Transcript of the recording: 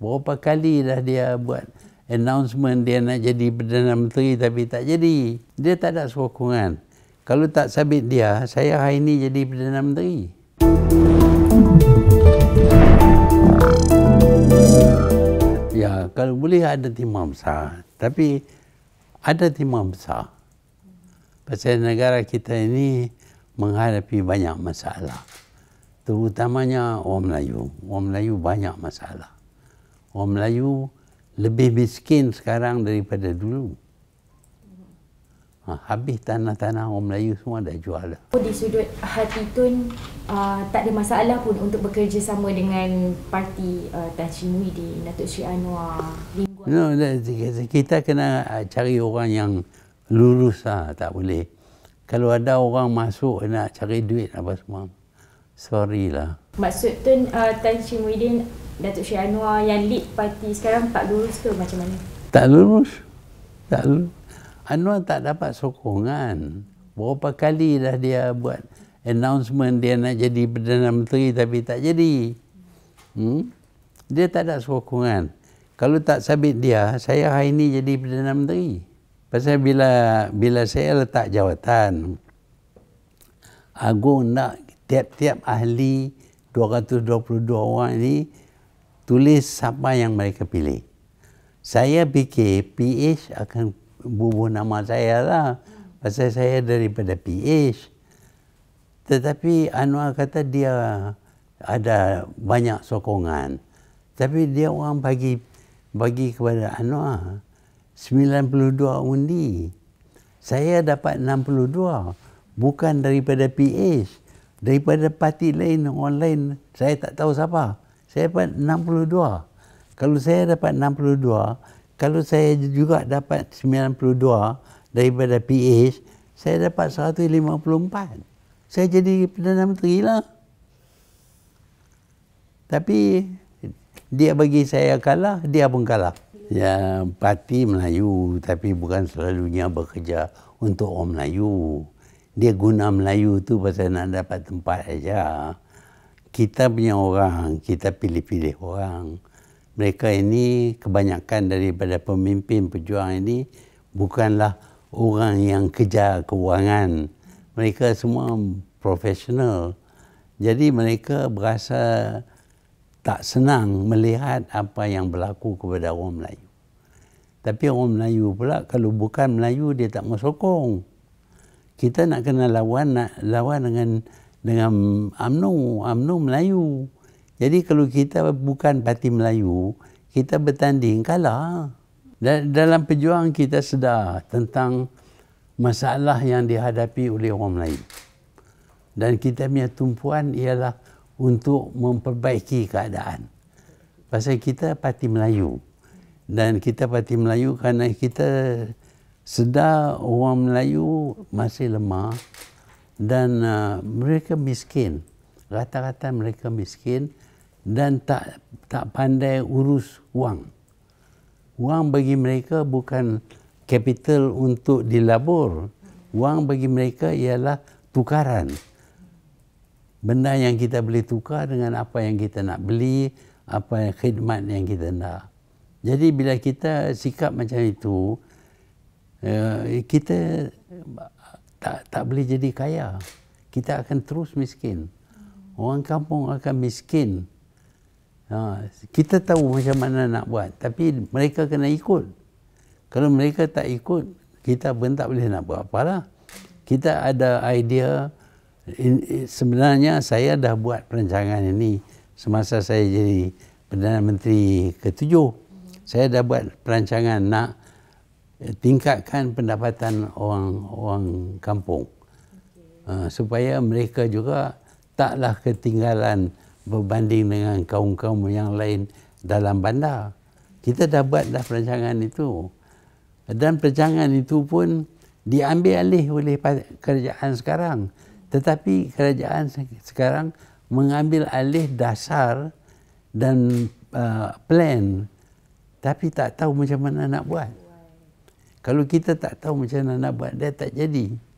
Berapa kali dah dia buat announcement dia nak jadi Perdana Menteri tapi tak jadi. Dia tak ada sokongan. Kalau tak sabit dia, saya hari ini jadi Perdana Menteri. Ya, kalau boleh ada timah besar. Tapi ada timah besar. Pasal negara kita ini menghadapi banyak masalah. Terutamanya orang Melayu. Orang Melayu banyak masalah orang Melayu lebih miskin sekarang daripada dulu. Ha, habis tanah-tanah orang Melayu semua dah jual dah. Oh, di sudut hati tu uh, ah, tak ada masalah pun untuk bekerja sama dengan parti uh, ah, Tashi Muhyiddin, Datuk Sri Anwar, No, kita kena ah, cari orang yang lurus lah, tak boleh. Kalau ada orang masuk nak cari duit apa semua, sorry lah. Maksud tu uh, Tan Sri Muhyiddin Datuk Syed Anwar yang lead parti sekarang tak lurus ke macam mana? Tak lurus. Tak lurus. Anwar tak dapat sokongan. Berapa kali dah dia buat announcement dia nak jadi Perdana Menteri tapi tak jadi. Hmm? Dia tak ada sokongan. Kalau tak sabit dia, saya hari ini jadi Perdana Menteri. Pasal bila bila saya letak jawatan, Agung nak tiap-tiap ahli 222 orang ini tulis siapa yang mereka pilih. Saya fikir PH akan bubuh nama saya lah. Pasal saya daripada PH. Tetapi Anwar kata dia ada banyak sokongan. Tapi dia orang bagi bagi kepada Anwar 92 undi. Saya dapat 62 bukan daripada PH, daripada parti lain online. Saya tak tahu siapa. Hmm saya dapat 62. Kalau saya dapat 62, kalau saya juga dapat 92 daripada PH, saya dapat 154. Saya jadi Perdana Menteri lah. Tapi dia bagi saya kalah, dia pun kalah. Ya, parti Melayu tapi bukan selalunya bekerja untuk orang Melayu. Dia guna Melayu tu pasal nak dapat tempat aja kita punya orang, kita pilih-pilih orang. Mereka ini kebanyakan daripada pemimpin pejuang ini bukanlah orang yang kejar kewangan. Mereka semua profesional. Jadi mereka berasa tak senang melihat apa yang berlaku kepada orang Melayu. Tapi orang Melayu pula kalau bukan Melayu dia tak mau sokong. Kita nak kena lawan nak lawan dengan dengan UMNO, UMNO Melayu. Jadi kalau kita bukan parti Melayu, kita bertanding kalah. Dalam perjuangan kita sedar tentang masalah yang dihadapi oleh orang Melayu. Dan kita punya tumpuan ialah untuk memperbaiki keadaan. Pasal kita parti Melayu. Dan kita parti Melayu kerana kita sedar orang Melayu masih lemah dan uh, mereka miskin. Rata-rata mereka miskin dan tak tak pandai urus wang. Wang bagi mereka bukan kapital untuk dilabur. Wang bagi mereka ialah tukaran. Benda yang kita boleh tukar dengan apa yang kita nak beli, apa yang khidmat yang kita nak. Jadi bila kita sikap macam itu, uh, kita tak tak boleh jadi kaya. Kita akan terus miskin. Orang kampung akan miskin. Ha, kita tahu macam mana nak buat, tapi mereka kena ikut. Kalau mereka tak ikut, kita pun tak boleh nak buat apa lah Kita ada idea sebenarnya saya dah buat perancangan ini semasa saya jadi Perdana Menteri ketujuh. Saya dah buat perancangan nak Eh, tingkatkan pendapatan orang-orang kampung okay. uh, eh, supaya mereka juga taklah ketinggalan berbanding dengan kaum-kaum yang lain dalam bandar. Kita dah buat dah perancangan itu. Dan perancangan itu pun diambil alih oleh kerajaan sekarang. Tetapi kerajaan sekarang mengambil alih dasar dan uh, plan tapi tak tahu macam mana nak buat. Kalau kita tak tahu macam mana nak buat, dia tak jadi.